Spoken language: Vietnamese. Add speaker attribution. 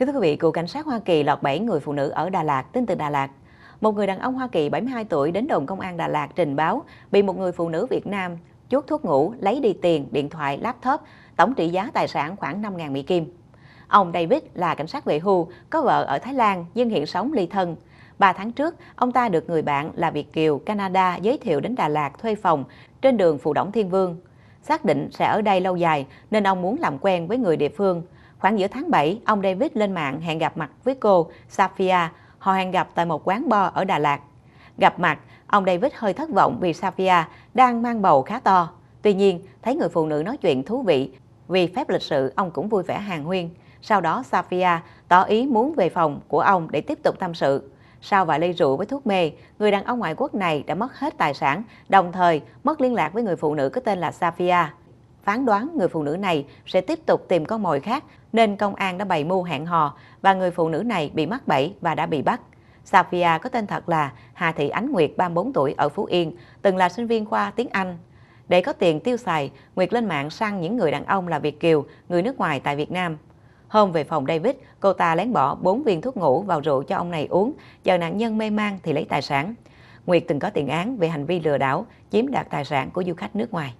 Speaker 1: Kính thưa quý vị, cựu cảnh sát Hoa Kỳ lọt 7 người phụ nữ ở Đà Lạt, tin từ Đà Lạt. Một người đàn ông Hoa Kỳ 72 tuổi đến đồn công an Đà Lạt trình báo bị một người phụ nữ Việt Nam chuốt thuốc ngủ, lấy đi tiền, điện thoại, laptop, tổng trị giá tài sản khoảng 5.000 Mỹ Kim. Ông David là cảnh sát về hưu, có vợ ở Thái Lan nhưng hiện sống ly thân. 3 tháng trước, ông ta được người bạn là Việt Kiều, Canada giới thiệu đến Đà Lạt thuê phòng trên đường Phù Đổng Thiên Vương. Xác định sẽ ở đây lâu dài nên ông muốn làm quen với người địa phương – Khoảng giữa tháng 7, ông David lên mạng hẹn gặp mặt với cô, Safia. Họ hẹn gặp tại một quán bar ở Đà Lạt. Gặp mặt, ông David hơi thất vọng vì Safia đang mang bầu khá to. Tuy nhiên, thấy người phụ nữ nói chuyện thú vị, vì phép lịch sự ông cũng vui vẻ hàng huyên. Sau đó Safia tỏ ý muốn về phòng của ông để tiếp tục tâm sự. Sau vài ly rượu với thuốc mê, người đàn ông ngoại quốc này đã mất hết tài sản, đồng thời mất liên lạc với người phụ nữ có tên là Safia phán đoán người phụ nữ này sẽ tiếp tục tìm con mồi khác nên công an đã bày mưu hẹn hò và người phụ nữ này bị mắc bẫy và đã bị bắt. Safia có tên thật là Hà Thị Ánh Nguyệt 34 tuổi ở Phú Yên, từng là sinh viên khoa tiếng Anh. Để có tiền tiêu xài, Nguyệt lên mạng săn những người đàn ông là Việt Kiều, người nước ngoài tại Việt Nam. Hôm về phòng David, cô ta lén bỏ 4 viên thuốc ngủ vào rượu cho ông này uống, chờ nạn nhân mê man thì lấy tài sản. Nguyệt từng có tiền án về hành vi lừa đảo, chiếm đoạt tài sản của du khách nước ngoài.